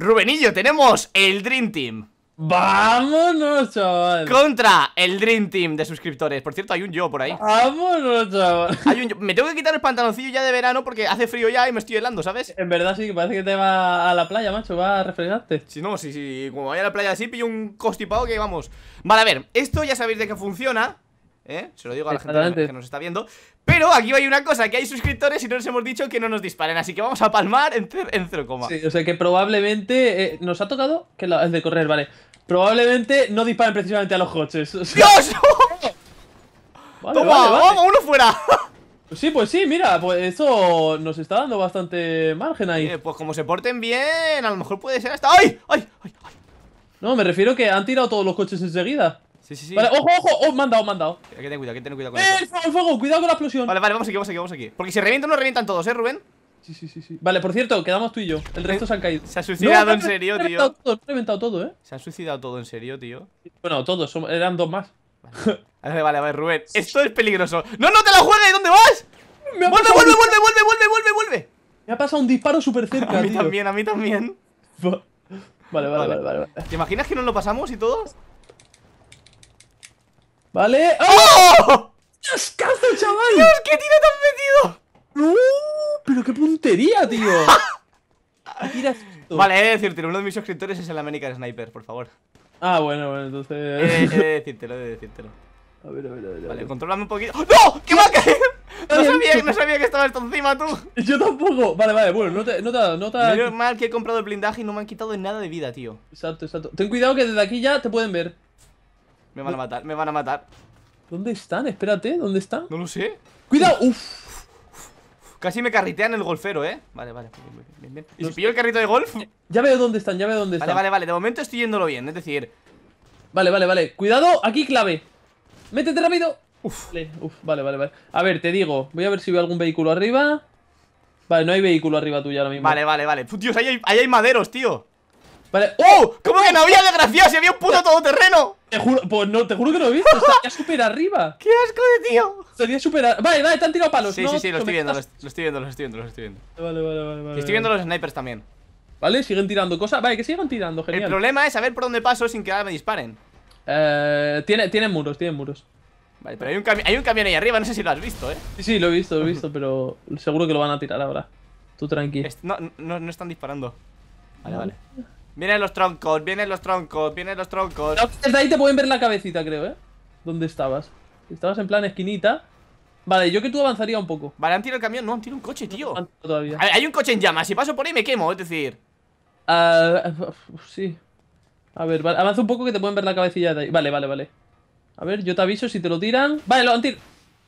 Rubenillo, tenemos el Dream Team Vámonos, chaval. Contra el Dream Team de suscriptores. Por cierto, hay un yo por ahí. Vámonos, chaval. Me tengo que quitar el pantaloncillo ya de verano porque hace frío ya y me estoy helando, ¿sabes? En verdad sí, parece que te va a la playa, macho. Va a refrescarte. Si no, si sí. Como vaya a la playa así, pillo un costipado que vamos. Vale, a ver. Esto ya sabéis de qué funciona. ¿eh? Se lo digo a la gente que nos está viendo. Pero aquí hay una cosa, que hay suscriptores y no les hemos dicho que no nos disparen, así que vamos a palmar en, cero coma. o sea que probablemente eh, nos ha tocado que la, el de correr, vale. Probablemente no disparen precisamente a los coches. ¡Dios! ¡Toma! ¡Vamos, uno fuera! sí, pues sí, mira, pues eso nos está dando bastante margen ahí. pues como se porten bien, a lo mejor puede ser hasta... ¡Ay! ¡Ay! ¡Ay! ¡Ay! No, me refiero que han tirado todos los coches enseguida. Vale, ojo, ojo. Oh, me han dado, han dado. Hay que tener cuidado, hay que tener cuidado con esto. el fuego, Cuidado con la explosión. Vale, vale, vamos aquí, vamos aquí, vamos aquí. Porque si revientan, no revientan todos, ¿eh, Rubén? Sí, sí, sí, sí. Vale, por cierto, quedamos tú y yo. El resto se han caído. Se ha suicidado en serio, tío. se ha reventado todo, ¿eh? Se han suicidado todo en serio, tío. Bueno, todos, eran dos más. Vale. vale, vale, Rubén. Esto es peligroso. ¡No, no te la juegues! ¿Dónde vas? ¡Vuelve, vuelve, vuelve, vuelve, vuelve, vuelve, vuelve! Me ha pasado un disparo súper cerca, A mí también, a mí también. Vale, vale, vale, vale, vale. ¿Te imaginas que nos lo pasamos y todos? ¿Vale? ¡Ah! ¡Oh! ¡Ascazo, chaval! ¡Dios, qué tiro tan metido! ¡Uh! ¡Pero qué puntería, tío! vale, he de decirte, uno de mis suscriptores es el American Sniper, por favor. Ah, bueno, bueno, entonces... He, he de decírtelo, he de decírtelo. A ver, a ver, a ver. Vale, controlame un poquito. ¡No! ¡Qué va a caer! No sabía, no sabía que estabas esto encima, tú. Yo tampoco. Vale, vale, bueno, no te. No te, no te... mal que he comprado el blindaje y no me han quitado nada de vida, tío. Exacto, exacto. Ten cuidado que desde aquí ya te pueden ver. Me van a matar, me van a matar. ¿Dónde están? Espérate, ¿dónde están? No lo sé. ¡Cuidado! ¡Uf! Casi me carritean el golfero, ¿eh? Vale, vale. Bien, ¿Y si pillo el carrito de golf? Ya, veo dónde están, ya veo dónde están. Vale, vale, vale. De momento estoy yéndolo bien, es decir... Vale, vale, vale. Cuidado, aquí clave. Métete rápido. Uf. Vale, vale, vale, A ver, te digo. Voy a ver si veo algún vehículo arriba. Vale, no hay vehículo arriba tuyo ahora mismo. Vale, vale, vale. ¡Tío, ahí hay maderos, tío. Vale. ¡Oh! ¿Cómo que no había desgraciado? Si había un puto todoterreno. Te juro, pues no, te juro que no lo he visto. Estaría súper arriba. ¡Qué asco de tío! Sería súper Vale, vale, te han tirado palos. Sí, sí, sí, lo estoy viendo, lo estoy viendo, lo estoy viendo, lo estoy viendo. Vale, vale, vale. vale estoy viendo los snipers también. Vale, siguen tirando cosas. Vale, que sigan tirando, genial. El problema es saber por dónde paso sin que ahora me disparen. Eh, tiene, tienen muros, tienen muros. Vale, pero hay un, hay un camión ahí arriba, no sé si lo has visto, ¿eh? Sí, sí, lo he visto, lo he visto, pero seguro que lo van a tirar ahora. Tú tranqui. no, no, no están disparando. vale. vale. Vienen los troncos, vienen los troncos, vienen los troncos. desde ahí te pueden ver la cabecita, creo, ¿eh? ¿Dónde estabas? Estabas en plan esquinita. Vale, yo que tú avanzaría un poco. Vale, han tirado el camión. No, han tirado un coche, tío. todavía. hay un coche en llamas. Si paso por ahí me quemo, es decir. Ah, sí. A ver, avanza un poco que te pueden ver la cabecilla de ahí. Vale, vale, vale. A ver, yo te aviso si te lo tiran. Vale, lo han tirado.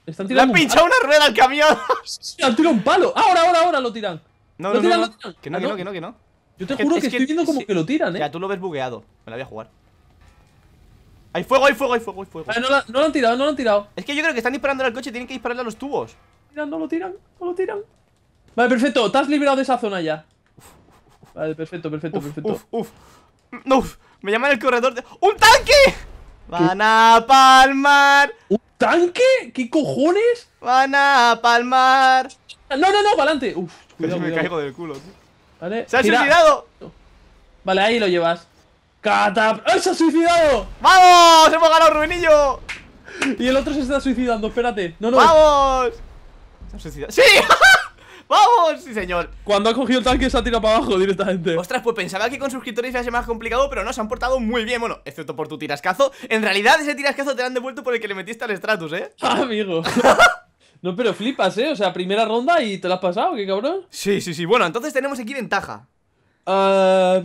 Le han pinchado una rueda al camión. han tirado un palo. Ahora, ahora, ahora lo tiran. No, lo no, tiran, ¿Ah, no, que no, que no, que no. Yo te juro que, estoy viendo como que lo tiran, eh. Ya, tú lo ves bugueado. Me la voy a jugar. Hay fuego, hay fuego, hay fuego, hay fuego. Ah, no, no, lo han tirado, no lo han tirado. Es que yo creo que están disparando al coche, tienen que dispararle a los tubos. Mira, no lo tiran, no lo tiran. Vale, perfecto, te has liberado de esa zona ya. Vale, perfecto, perfecto, perfecto. Uf, uf. No, me llaman el corredor de. ¡Un tanque! Van a palmar. ¿Un tanque? ¿Qué cojones? Van a palmar. No, no, no, adelante. Uf, cuidado, me caigo del culo, tío. ¡Se ha suicidado! Vale, ahí lo llevas. ¡Catap! ¡Ah, se ha suicidado! ¡Vamos! ¡Hemos ganado, Ruinillo! Y el otro se está suicidando, espérate. No, no. ¡Vamos! ¿Se ha suicidado? ¡Sí! ¡Vamos! Sí, señor. Cuando ha cogido el tanque se ha tirado para abajo directamente. Ostras, pues pensaba que con suscriptores iba a más complicado, pero no, se han portado muy bien. Bueno, excepto por tu tirascazo. En realidad, ese tirascazo te lo han devuelto por el que le metiste al Stratus, ¿eh? amigo. No, pero flipas, ¿eh? O sea, primera ronda y te la has pasado, qué cabrón. Sí, sí, sí. Bueno, entonces tenemos aquí ventaja. Ah,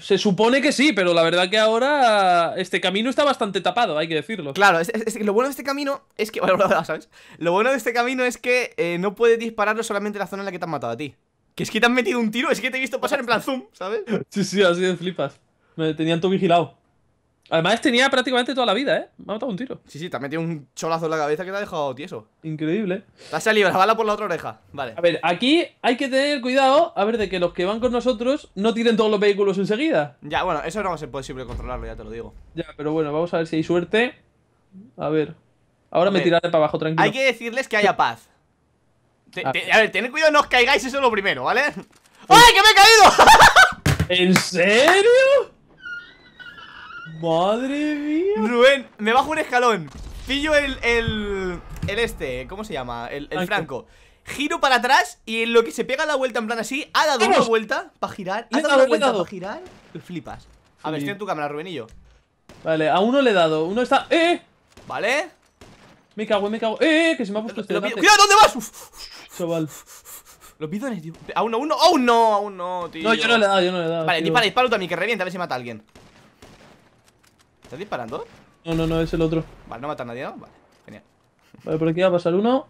se supone que sí, pero la verdad que ahora este camino está bastante tapado, hay que decirlo. Claro, es, lo bueno de este camino es que... Bueno, Lo bueno de este camino es que eh, no puedes dispararlo solamente en la zona en la que te han matado a ti. Que es que te han metido un tiro, es que te he visto pasar en plan zoom, ¿sabes? Sí, sí, así de flipas. Me tenían todo vigilado. Además, tenía prácticamente toda la vida, ¿eh? Me ha matado un tiro. Sí, sí, también tiene un cholazo en la cabeza que te ha dejado tieso. Increíble. La ha la bala por la otra oreja. Vale. A ver, aquí hay que tener cuidado, a ver, de que los que van con nosotros no tiren todos los vehículos enseguida. Ya, bueno, eso no ser posible controlarlo, ya te lo digo. Ya, pero bueno, vamos a ver si hay suerte. A ver. Ahora me tiraré para abajo, tranquilo. Hay que decirles que haya paz. a, ver, tened cuidado, no os caigáis, eso es lo primero, ¿vale? ¡Ay, que me he caído! ¿En serio? Madre mía. Rubén, me bajo un escalón. Pillo el, el, el este, ¿cómo se llama? El, el franco. Giro para atrás y lo que se pega la vuelta en plan así, ha dado ¡Eh! una vuelta para girar. Ha dado, una vuelta para girar. Flipas. A ver, estoy en tu cámara, Rubén y yo. Vale, a uno le he dado. Uno está. ¡Eh! eh! Vale. Me cago, me cago. ¡Eh, ¡Eh! Que se me ha puesto este. ¡Cuidado, dónde vas! Chaval. Los bidones, tío. A uno, a uno. ¡Oh, no! A uno, tío. No, yo no le he dado, yo no le he dado. Vale, dispara, dispara tú a mí, que revienta, a ver si mata a alguien. ¿Estás disparando? No, no, no, es el otro. Vale, no mata a nadie, ¿no? Vale, genial. Vale, por aquí va a pasar uno.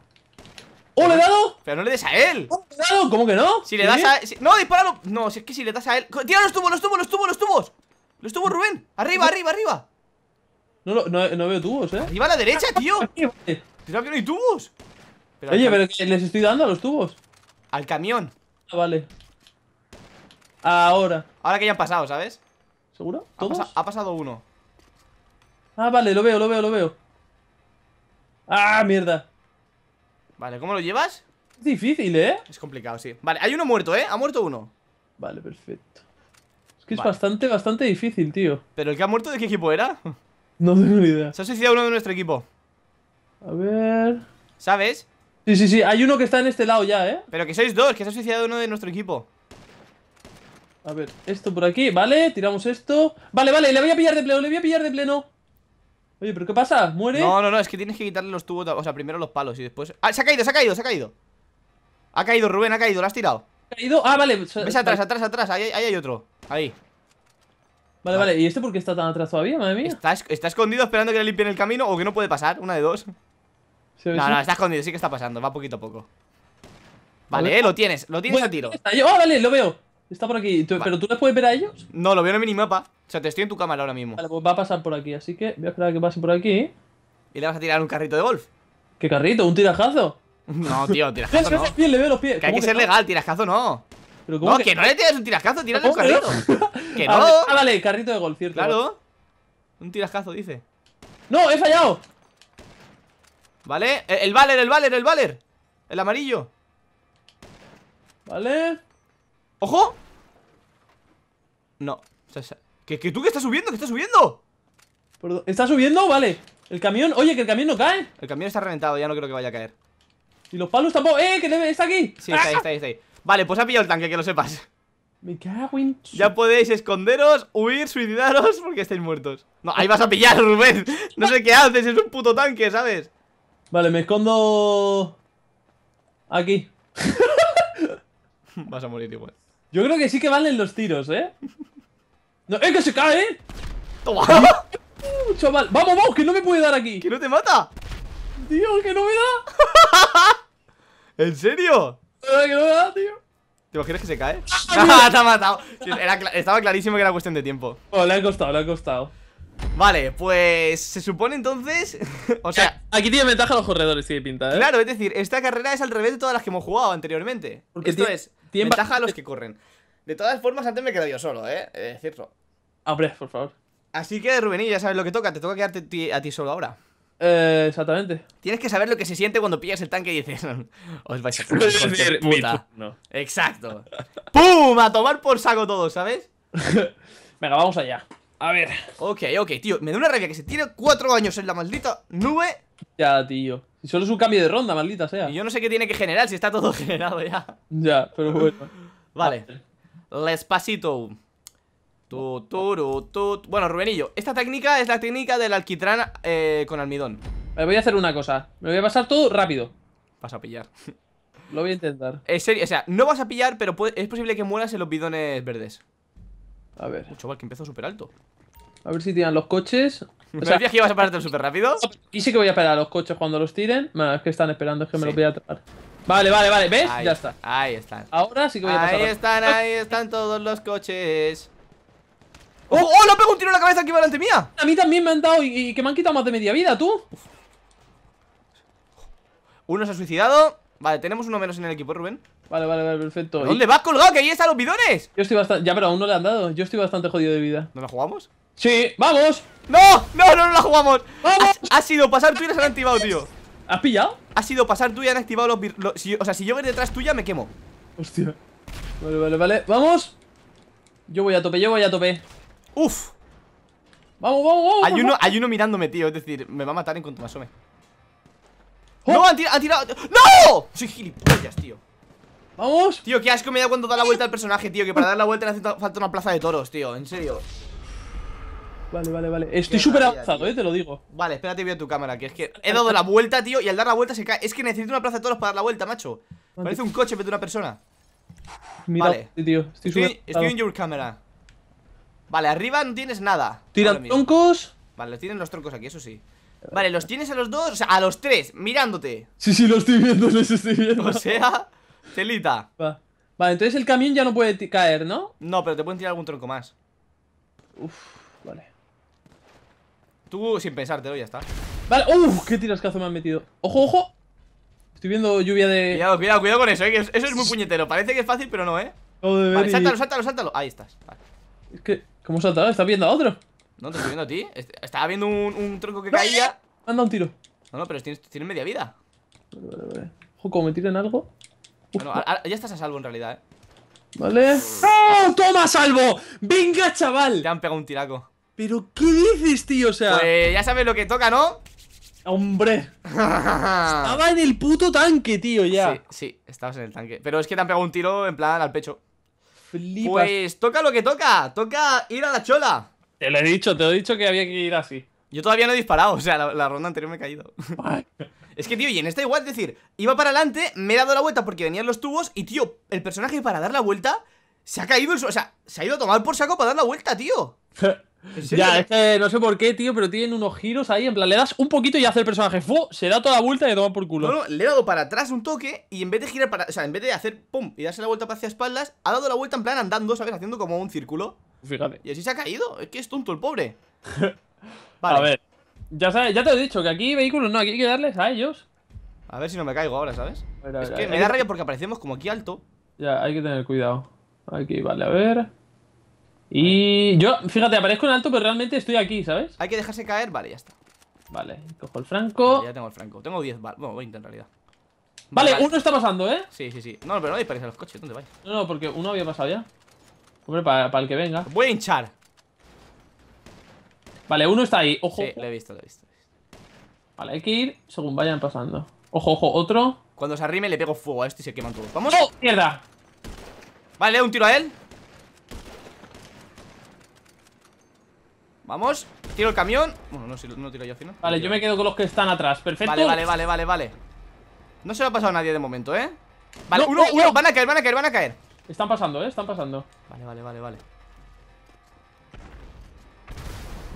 ¡Oh, le he dado! Pero no le des a él. ¡Oh, le he dado! ¿Cómo que no? Si le das a. él No, dispáralo. No, si es que si le das a él. ¡Tira los tubos, los tubos, los tubos, los tubos! ¡Los tubos, Rubén! ¡Arriba, arriba, arriba! No, no, no veo tubos, eh. ¡Arriba a la derecha, tío! que no hay tubos! Oye, pero les estoy dando a los tubos. Al camión. Ah, vale. Ahora. Ahora que ya han pasado, ¿sabes? ¿Seguro? ha pasado uno. Ah, vale, lo veo, lo veo, lo veo. Ah, mierda. Vale, ¿cómo lo llevas? Es difícil, ¿eh? Es complicado, sí. Vale, hay uno muerto, ¿eh? Ha muerto uno. Vale, perfecto. Es que es bastante, bastante difícil, tío. ¿Pero el que ha muerto de qué equipo era? No tengo ni idea. Se ha suicidado uno de nuestro equipo. A ver... ¿Sabes? Sí, sí, sí. Hay uno que está en este lado ya, ¿eh? Pero que sois dos, que se ha suicidado uno de nuestro equipo. A ver, esto por aquí, vale, tiramos esto Vale, vale, le voy a pillar de pleno, le voy a pillar de pleno Oye, ¿pero qué pasa? ¿Muere? No, no, no, es que tienes que quitarle los tubos, o sea, primero los palos y después... ¡Ah, se ha caído, se ha caído, se ha caído! Ha caído, Rubén, ha caído, lo has tirado ¿Ha ¿Caído? Ah, vale Ves atrás, atrás, atrás, ahí, hay otro Ahí Vale, vale, ¿y este por qué está tan atrás todavía, madre mía? Está, escondido esperando que le limpien el camino o que no puede pasar, una de dos No, no, está escondido, sí que está pasando, va poquito a poco Vale, eh, lo tienes, lo tienes a tiro. Ah, vale, lo veo. Está por aquí. ¿Pero tú les puedes ver a ellos? No, lo veo en el minimapa. O sea, te estoy en tu cámara ahora mismo. Vale, pues va a pasar por aquí, así que voy a esperar a que pase por aquí. ¿Y le vas a tirar un carrito de golf? ¿Qué carrito? ¿Un tirajazo? No, tío, tirajazo no. Pies, le veo los pies. Que hay que, ser legal, tirajazo no. ¿Pero cómo no, que... no le tires un tirajazo, tírale un carrito. que ah, no. Ah, vale, carrito de golf, cierto. Claro. Un tirajazo, dice. ¡No, he fallado! Vale, el, el Valer, el Valer, el Valer. El amarillo. Vale. ¡Ojo! No ¿Que, que tú que estás subiendo? ¿Que estás subiendo? ¿Estás ¿Está subiendo? Vale El camión, oye, que el camión no cae El camión está reventado, ya no creo que vaya a caer Y los palos tampoco, ¡eh! está aquí Sí, está ahí, está ahí, está Vale, pues ha pillado el tanque, que lo sepas Me cago Ya podéis esconderos, huir, suicidaros Porque estáis muertos No, ahí vas a pillar, Rubén No sé qué haces, es un puto tanque, ¿sabes? Vale, me escondo... Aquí Vas a morir igual yo creo que sí que valen los tiros, ¿eh? No, ¡Eh, que se cae! ¡Toma! Uh, chaval, vamos, vamos, que no me puede dar aquí. ¿Que no te mata? ¡Dios, que no me da. ¿En serio? Eh, que no me da, tío. ¿Te imaginas que se cae? Ah, te ha matado! estaba clarísimo que era cuestión de tiempo. Oh, le ha costado, le ha costado. Vale, pues se supone entonces. o sea. Eh, aquí tiene ventaja los corredores, tiene pinta, ¿eh? Claro, es decir, esta carrera es al revés de todas las que hemos jugado anteriormente. Porque Esto es, ventaja a los que corren. De todas formas, antes me quedado yo solo, ¿eh? Es cierto Hombre, por favor. Así que, Rubenillo, ya sabes lo que toca. Te toca quedarte a ti solo ahora. Eh, exactamente. Tienes que saber lo que se siente cuando pillas el tanque y dices, os vais a decir, puta. Exacto. ¡Pum! A tomar por saco todo, ¿sabes? Venga, vamos allá. A ver. Ok, ok, tío. Me da una rabia que se tiene cuatro años en la maldita nube. Ya, tío. Y solo es un cambio de ronda, maldita sea. yo no sé qué tiene que generar si está todo generado ya. Ya, pero bueno. vale. Les pasito. Tu, tu, tu, bueno, Rubenillo, esta técnica es la técnica del alquitrán eh, con almidón. Me voy a hacer una cosa. Me voy a pasar todo rápido. Vas a pillar. Lo voy a intentar. En serio, o sea, no vas a pillar, pero es posible que mueras en los bidones verdes. A ver. el que empezó súper alto. A ver si tiran los coches. ¿Sabías que ibas a pararte súper rápido? Y sí que voy a esperar a los coches cuando los tiren. Bueno, es que están esperando, es que me los voy a atrapar Vale, vale, vale, ¿ves? ya está. Ahí están. Ahora sí que voy a pasar. Ahí están, ahí están todos los coches. ¡Oh, oh! ¡Le pego un tiro en la cabeza aquí delante mía! A mí también me han dado y, que me han quitado más de media vida, tú. Uno se ha suicidado. Vale, tenemos uno menos en el equipo, Rubén. Vale, vale, vale, perfecto. ¿Dónde vas colgado? Que ahí están los bidones. Yo estoy bastante. Ya, pero aún no le han dado. Yo estoy bastante jodido de vida. ¿No la jugamos? Sí, vamos. ¡No! ¡No, no, no la jugamos! ¡Vamos! Ha sido pasar tú y las han activado, tío. ¿Has pillado? Ha sido pasar tú y han activado los. bidones o sea, si yo voy detrás tuya, me quemo. Hostia. Vale, vale, vale. ¡Vamos! Yo voy a tope, yo voy a tope. ¡Uf! Vamos, vamos, vamos. Hay, uno, hay uno mirándome, tío. Es decir, me va a matar en cuanto me asome. ¡No! Han, tirado. Han tirado. ¡No! Soy gilipollas, tío. ¡Vamos! Tío, qué asco me da cuando da la vuelta al personaje, tío Que para dar la vuelta le hace falta una plaza de toros, tío En serio Vale, vale, vale Estoy súper avanzado, eh, te lo digo Vale, espérate, veo tu cámara Que es que he dado la vuelta, tío Y al dar la vuelta se cae Es que necesito una plaza de toros para dar la vuelta, macho Parece un coche, pero una persona vale. tío Estoy, estoy en your camera Vale, arriba no tienes nada Tiran troncos Vale, tienen los troncos aquí, eso sí Vale, los tienes a los dos, o sea, a los tres, mirándote. Sí, sí, los estoy viendo, los estoy viendo. O sea, Celita. Va. Vale, entonces el camión ya no puede caer, ¿no? No, pero te pueden tirar algún tronco más. Uf, vale. Tú sin pensártelo, ya está. Vale, uf, qué tirascazo me han metido. ¡Ojo, ojo! Estoy viendo lluvia de. Cuidado, cuidado, cuidado con eso, ¿eh? eso es muy puñetero. Parece que es fácil, pero no, ¿eh? vale, sáltalo, sáltalo, sáltalo. Ahí estás. Es que, ¿cómo saltado? ¿Estás viendo a otro? No, te estoy viendo a ti. Estaba viendo un, tronco que caía. manda eh, un tiro. No, no, pero tienes, media vida. Vale, vale, vale. Ojo, como me tiran algo ya estás a salvo en realidad, ¿eh? ¿Vale? ¡Oh! ¡Toma, salvo! ¡Venga, chaval! Te han pegado un tiraco. ¿Pero qué dices, tío? O sea... Pues ya sabes lo que toca, ¿no? ¡Hombre! Estaba en el puto tanque, tío, ya. Sí, sí, estabas en el tanque. Pero es que te han pegado un tiro en plan al pecho. Pues toca lo que toca. Toca ir a la chola. Te lo he dicho, te lo he dicho que había que ir así. Yo todavía no he disparado, o sea, la, la ronda anterior me he caído. Es que, tío, y en esta igual, es decir, iba para adelante, me he dado la vuelta porque venían los tubos y, tío, el personaje para dar la vuelta se ha caído, o sea, se ha ido a tomar por saco para dar la vuelta, tío. ya, es que no sé por qué, tío, pero tienen unos giros ahí. En plan, le das un poquito y hace el personaje. ¡Fu! Se da toda la vuelta y le toma por culo. No, le ha dado para atrás un toque y en vez de girar para. O sea, en vez de hacer pum y darse la vuelta para hacia espaldas, ha dado la vuelta en plan andando, ¿sabes? Haciendo como un círculo. Fíjate. Y así se ha caído. Es que es tonto el pobre. Vale. A ver. Ya sabes, ya te he dicho, que aquí vehículos no, aquí hay que darles a ellos. A ver si no me caigo ahora, ¿sabes? es que me da porque aparecemos como aquí alto. Ya, hay que tener cuidado. Aquí, vale, a ver. Y yo, fíjate, aparezco en alto, pero realmente estoy aquí, ¿sabes? Hay que dejarse caer, vale, ya está. Vale, cojo el franco. ya tengo el franco. Tengo 10 vale, bueno, 20 en realidad. Vale, uno está pasando, ¿eh? Sí, sí, sí. No, pero no dispares a los coches, ¿dónde vais? No, no, porque uno había pasado ya. Hombre, para, para el que venga. Voy a hinchar. Vale, uno está ahí. Ojo. Sí, lo he visto, lo he visto. Vale, hay que ir según vayan pasando. Ojo, ojo, otro. Cuando se arrime le pego fuego a este y se queman todos. ¡Vamos! ¡Oh, mierda! Vale, un tiro a él. Vamos, tiro el camión. Bueno, no, tiro yo al Vale, yo me quedo con los que están atrás. Perfecto. Vale, vale, vale, vale, No se lo ha pasado a nadie de momento, ¿eh? Vale, uno, uno, van a caer, van a caer, van a caer. Están pasando, ¿eh? Están pasando. Vale, vale, vale, vale.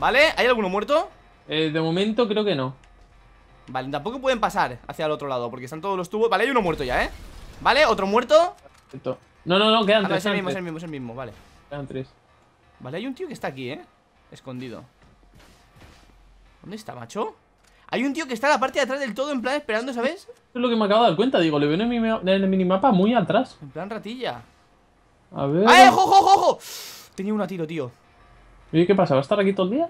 ¿Vale? ¿Hay alguno muerto? Eh, de momento creo que no Vale, tampoco pueden pasar hacia el otro lado Porque están todos los tubos Vale, hay uno muerto ya, ¿eh? ¿Vale? ¿Otro muerto? No, no, no, quedan tres ah, Es el mismo, es el mismo, vale Quedan tres Vale, hay un tío que está aquí, ¿eh? Escondido ¿Dónde está, macho? Hay un tío que está a la parte de atrás del todo En plan esperando, ¿sabes? es lo que me acabo de dar cuenta Digo, le veo en el, minimapa muy atrás En plan ratilla A ver... ¡Ay, ojo, ojo, ojo! Tenía a tiro, tío Oye, ¿qué pasa? ¿Va a estar aquí todo el día?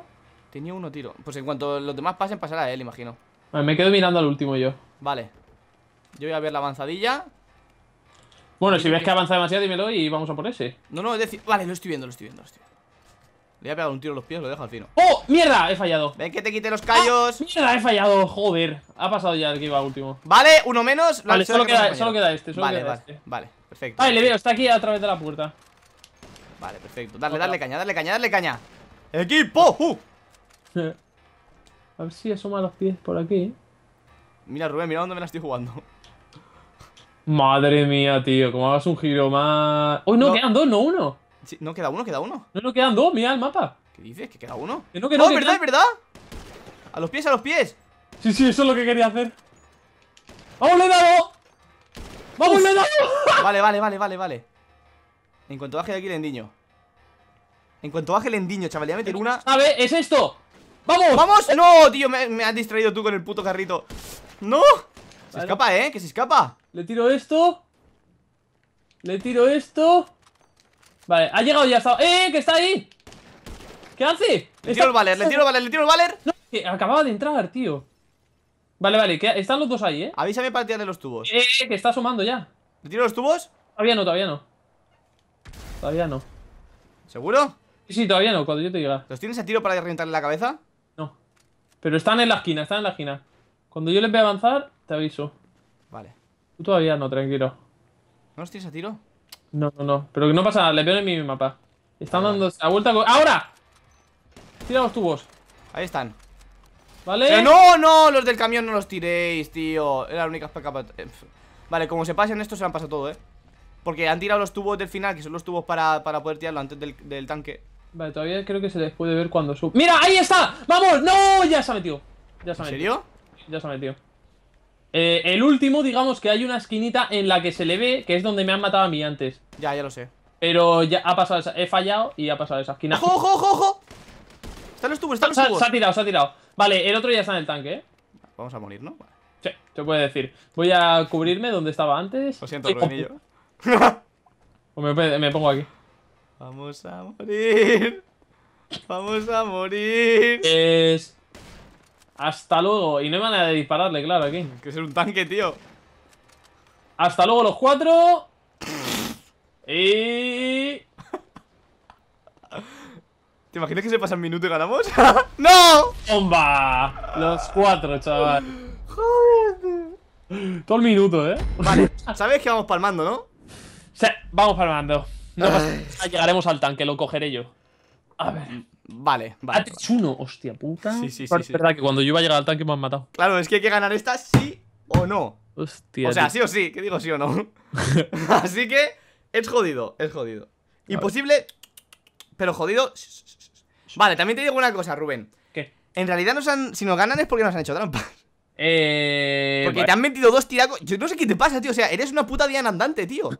Tenía uno tiro. Pues en cuanto los demás pasen, pasará él, imagino. Ah, me quedo mirando al último yo. Vale. Yo voy a ver la avanzadilla. Bueno, si ves que avanza demasiado, dímelo y vamos a por ese. No, no, es decir. Vale, lo estoy viendo, lo estoy viendo, lo estoy viendo. Le voy pegado un tiro a los pies, lo dejo al fino. ¡Oh! ¡Mierda! He fallado. Ven que te quite los callos. ¡Ah! ¡Mierda! He fallado, joder. Ha pasado ya el que iba último. Vale, uno menos. Vale, solo, queda, solo queda, este. vale, vale, este. vale, perfecto. Vale, le veo, está aquí a través de la puerta. Vale, perfecto. Dale, dale caña, dale caña, dale caña. ¡Equipo! A ver si asoma los pies por aquí. Mira, Rubén, mira dónde me la estoy jugando. Madre mía, tío. Como hagas un giro más. ¡Uy, no, quedan dos, no uno! no, queda uno, queda uno. No, no, quedan dos, mira el mapa. ¿Qué dices? ¿Que queda uno? no, es oh, verdad, es verdad! ¡A los pies, a los pies! Sí, sí, eso es lo que quería hacer. ¡Vamos, le he dado! ¡Vamos, le he dado! Vale, vale, vale, vale, vale. En cuanto baje de aquí, endiño En cuanto baje, endiño, chaval. Ya me una. A ver, es esto. ¡Vamos! ¡Vamos! ¡No, tío! Me, has distraído tú con el puto carrito. ¡No! Se escapa, ¿eh? Que se escapa. Le tiro esto. Le tiro esto. Vale, ha llegado ya. ¡Eh! ¡Que está ahí! ¿Qué hace? Le tiro el valer, le tiro el valer, le tiro el valer. acababa de entrar, tío. Vale, vale, que están los dos ahí, ¿eh? Avísame para de los tubos. Eh, que está asomando ya. ¿Le tiro los tubos? Todavía no, todavía no. Todavía no. ¿Seguro? Sí, sí, todavía no, cuando yo te diga. ¿Los tienes a tiro para reventarle la cabeza? No. Pero están en la esquina, están en la esquina. Cuando yo les vea avanzar, te aviso. Vale. Tú todavía no, tranquilo. ¿No los tienes a tiro? No, no, no. Pero que no pasa nada, le veo en mi mapa. Están dando la vuelta con... ¡Ahora! Tira los tubos. Ahí están. ¿Vale? Eh, no, no, los del camión no los tiréis, tío. Era la única... Eh, vale, como se pasen estos, se han pasado todo, eh. Porque han tirado los tubos del final, que son los tubos para, poder tirarlo antes del, tanque. Vale, todavía creo que se les puede ver cuando sube. ¡Mira! ¡Ahí está! ¡Vamos! ¡No! Ya se ha metido. Ya se ha ¿En serio? Ya se ha metido. Eh, el último, digamos que hay una esquinita en la que se le ve, que es donde me han matado a mí antes. Ya, ya lo sé. Pero ya ha pasado esa, he fallado y ha pasado esa esquina. ¡Ojo, ojo, ojo! Están los tubos, están los tubos. Se ha tirado, se ha tirado. Vale, el otro ya está en el tanque, ¿eh? Vamos a morir, ¿no? Sí, se puede decir. Voy a cubrirme donde estaba antes. Lo siento, eh, Rubinillo o me, pongo aquí. Vamos a morir. Vamos a morir. Es... Hasta luego. Y no hay manera de dispararle, claro, aquí. Hay que ser un tanque, tío. Hasta luego los cuatro. y... ¿Te imaginas que se pasa un minuto y ganamos? ¡No! ¡Bomba! Los cuatro, chaval. Joder. Todo el minuto, ¿eh? Vale, sabes que vamos palmando, ¿no? Vamos Fernando, llegaremos al tanque, lo cogeré yo. A ver. Vale, vale. hecho ah, uno, hostia puta. Sí, sí, sí. Es verdad que cuando yo iba a llegar al tanque me han matado. Claro, es que hay que ganar esta sí o no. Hostia. O sea, sí o sí, que digo sí o no. Así que es jodido, es jodido. Imposible, pero jodido. Vale, también te digo una cosa, Rubén. ¿Qué? En realidad nos han, si nos ganan es porque nos han hecho trampas. Eh, porque te han metido dos tiracos. Yo no sé qué te pasa, tío. O sea, eres una puta diana andante, tío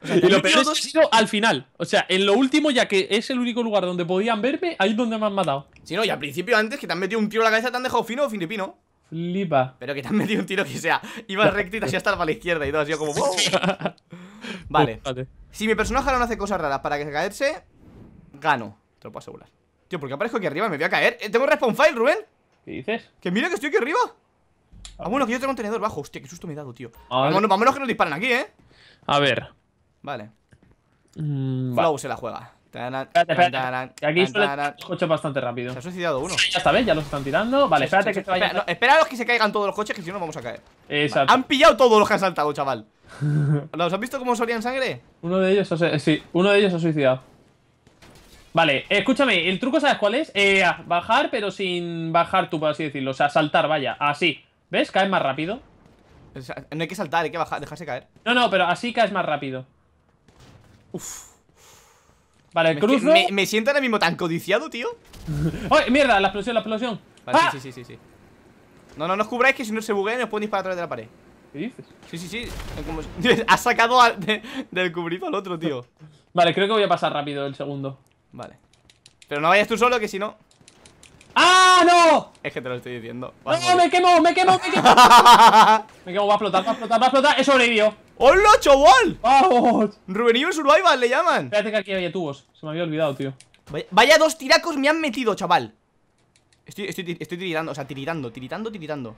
pero y lo al final. O sea, en lo último, ya que es el único lugar donde podían verme, ahí es donde me han matado. Si no, y al principio antes que te han metido un tiro en la cabeza, te han dejado fino o filipino. Flipa. Pero que te han metido un tiro que sea. Ibas recto y hasta para la izquierda y todo, así como. vale. Si mi personaje no hace cosas raras para que caerse, gano. Te lo puedo asegurar. Tío, ¿por qué aparezco aquí arriba? Me voy a caer. Eh, ¿Tengo respawn file, Rubén? ¿Qué dices? Que mira que estoy aquí arriba. Ah, bueno, que yo tengo un tenedor bajo. Hostia, qué susto me he dado, tío. Vámonos, vámonos que nos disparan aquí, eh. A ver, Vale. Mm, Flow se la juega. espérate, espérate. Aquí bastante rápido. Se ha suicidado uno. Ya está, ¿ves? Ya los están tirando. Vale, espérate que se Espera, a los que se caigan todos los coches, que si no nos vamos a caer. Exacto. Han pillado todos los que han saltado, chaval. ¿Los han visto cómo solían sangre? Uno de ellos, se... sí, uno de ellos se ha suicidado. Vale, eh, escúchame, ¿el truco sabes cuál es? Eh, bajar, pero sin bajar tú, por así decirlo. O sea, saltar, vaya, así. ¿Ves? Caes más rápido. No hay que saltar, hay que bajar, dejarse caer. No, no, pero así caes más rápido. Vale, me, cruzo. Me, me, siento ahora mismo tan codiciado, tío. ¡Ay, mierda! La explosión, la explosión. Vale, ¡Ah! sí, sí, sí, sí. No, no, no os cubráis que si no se buguea nos pueden disparar a través de la pared. ¿Qué dices? Sí, sí, sí. has sacado del cubrizo al otro, tío. vale, creo que voy a pasar rápido el segundo. Vale. Pero no vayas tú solo, que si no. ¡Ah, no! Es que te lo estoy diciendo. ¡No, ¡Ah, me quemo, me quemo, me quemo! me quemo, va a explotar, va a explotar, va a explotar. He sobrevivido. ¡Hola, chaval! ¡Vamos! Rubenillo Survival le llaman. Espérate que aquí había tubos. Se me había olvidado, tío. Vaya, dos tiracos me han metido, chaval. Estoy, estoy, estoy tiritando, o sea, tiritando, tiritando, tiritando.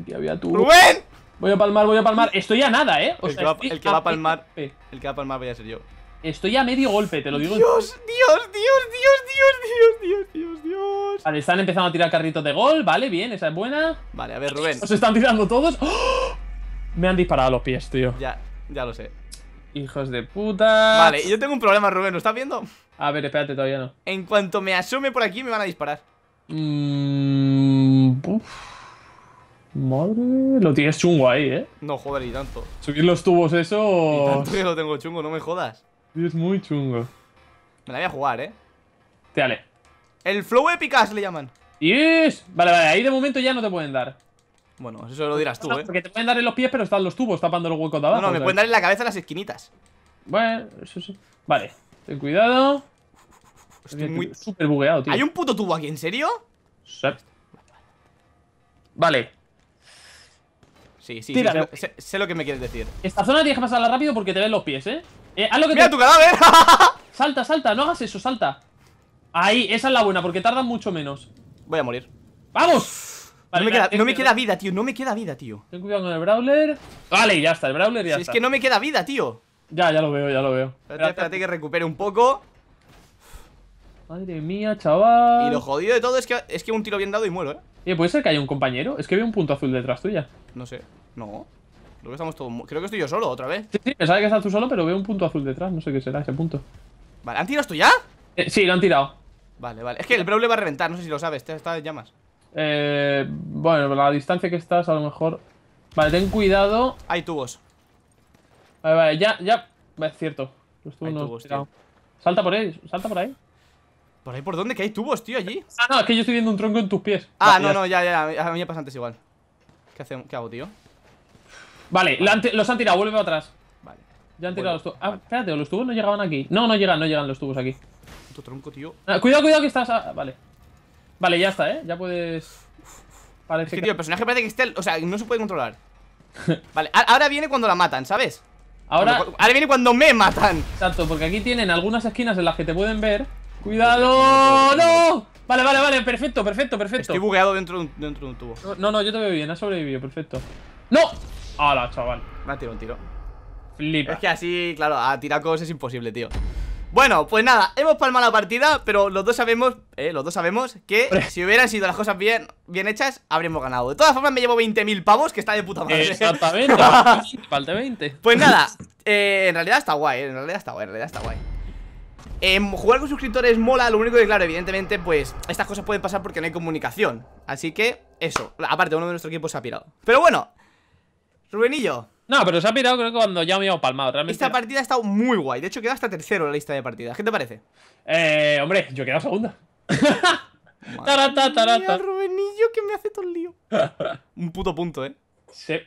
Aquí había tubos. ¡Rubén! Voy a palmar, voy a palmar. Estoy a nada, ¿eh? el, que va, a palmar. El que va a palmar voy a ser yo. Estoy a medio golpe, te lo digo. Dios, Dios, Dios, Dios, Dios, Dios, Dios, Dios. Vale, están empezando a tirar carritos de gol. Vale, bien, esa es buena. Vale, a ver, Rubén. Nos están tirando todos. ¡Oh! Me han disparado a los pies, tío. Ya, ya lo sé. Hijos de puta. Vale, yo tengo un problema, Rubén. ¿Lo estás viendo? A ver, espérate, todavía no. En cuanto me asome por aquí, me van a disparar. Mmm. Madre. Lo tienes chungo ahí, eh. No, joder, y tanto. Subir los tubos, eso. Y tanto lo tengo chungo, no me jodas. Es muy chungo. Me la voy a jugar, eh. Te dale. El flow epicas le llaman. Yes. Vale, vale, ahí de momento ya no te pueden dar. Bueno, eso lo dirás tú, ¿eh? Porque te pueden dar en los pies, pero están los tubos tapando los huecos de abajo. No, no, me pueden dar en la cabeza las esquinitas. Bueno, eso sí. Vale, ten cuidado. Estoy muy... Súper bugueado, tío. ¿Hay un puto tubo aquí, en serio? Vale. Sí, sí, sí sé, lo, sé, lo que me quieres decir. Esta zona tienes que pasarla rápido porque te ven los pies, ¿eh? ¿eh? haz lo que ¡Mira tu cadáver! salta, salta, no hagas eso, salta. Ahí, esa es la buena, porque tardan mucho menos. Voy a morir. ¡Vamos! no, me queda, vida, tío. No me queda vida, tío. Ten cuidado con el Brawler. Vale, ya está. El Brawler ya si está. Es que no me queda vida, tío. Ya, ya lo veo, ya lo veo. Espérate, espérate que recupere un poco. Madre mía, chaval. Y lo jodido de todo es que, es que un tiro bien dado y muero, ¿eh? eh ¿puede ser que haya un compañero? Es que veo un punto azul detrás tuya. No sé. No. Creo que estamos todos... Creo que estoy yo solo otra vez. Sí, sí, pensaba que estás tú solo, pero veo un punto azul detrás. No sé qué será ese punto. Vale, ¿han tirado esto ya? Eh, sí, lo han tirado. Vale, vale. Es que el brawler va a reventar, no sé si lo sabes. Está de llamas. Eh, bueno, la distancia que estás, a lo mejor. Vale, ten cuidado. Hay tubos. Vale, vale, ya, ya. Es cierto. Los tubos Salta por ahí, salta por ahí. ¿Por ahí por dónde? Que hay tubos, tío, allí. Ah, no, es que yo estoy viendo un tronco en tus pies. Ah, no, no, ya, ya. A mí me pasa antes igual. ¿Qué, hago, tío? Vale, los han tirado, vuelve atrás. Vale. Ya han tirado los tubos. Ah, espérate, los tubos no llegaban aquí. No, no llegan, no llegan los tubos aquí. tronco, tío. Ah, cuidado, cuidado que estás. Vale. Vale, ya está, ¿eh? Ya puedes... Parece es que, tío, el personaje parece que esté... O sea, no se puede controlar. vale, ahora viene cuando la matan, ¿sabes? Ahora... ahora viene cuando me matan. Exacto, porque aquí tienen algunas esquinas en las que te pueden ver. Pues ¡Cuidado! ¡No! Vale, vale, vale, perfecto, perfecto, perfecto. Estoy bugueado dentro de un, tubo. No, no, yo te veo bien, ha sobrevivido, perfecto. ¡No! ¡Hala, chaval! Me ha tirado un tiro. Flipa. Es que así, claro, a cosas es imposible, tío. Bueno, pues nada, hemos palmado la partida Pero los dos sabemos, eh, los dos sabemos Que si hubieran sido las cosas bien, hechas Habríamos ganado, de todas formas me llevo 20.000 pavos Que está de puta madre Exactamente, falta 20 Pues nada, eh, eh, en realidad está guay, en realidad está guay, en em, realidad está guay jugar con suscriptores mola, lo único que claro, evidentemente, pues estas cosas pueden pasar porque no hay comunicación Así que, eso, aparte uno de nuestros equipos se ha pirado Pero bueno, Rubenillo no, pero se ha pirado creo que cuando ya me habíamos palmado. Esta partida ha estado muy guay. De hecho, queda hasta tercero en la lista de partidas. ¿Qué te parece? Eh, hombre, yo quedo segunda. tarata, tarata. Rubenillo que me hace todo el lío. Un puto punto, ¿eh? Sí.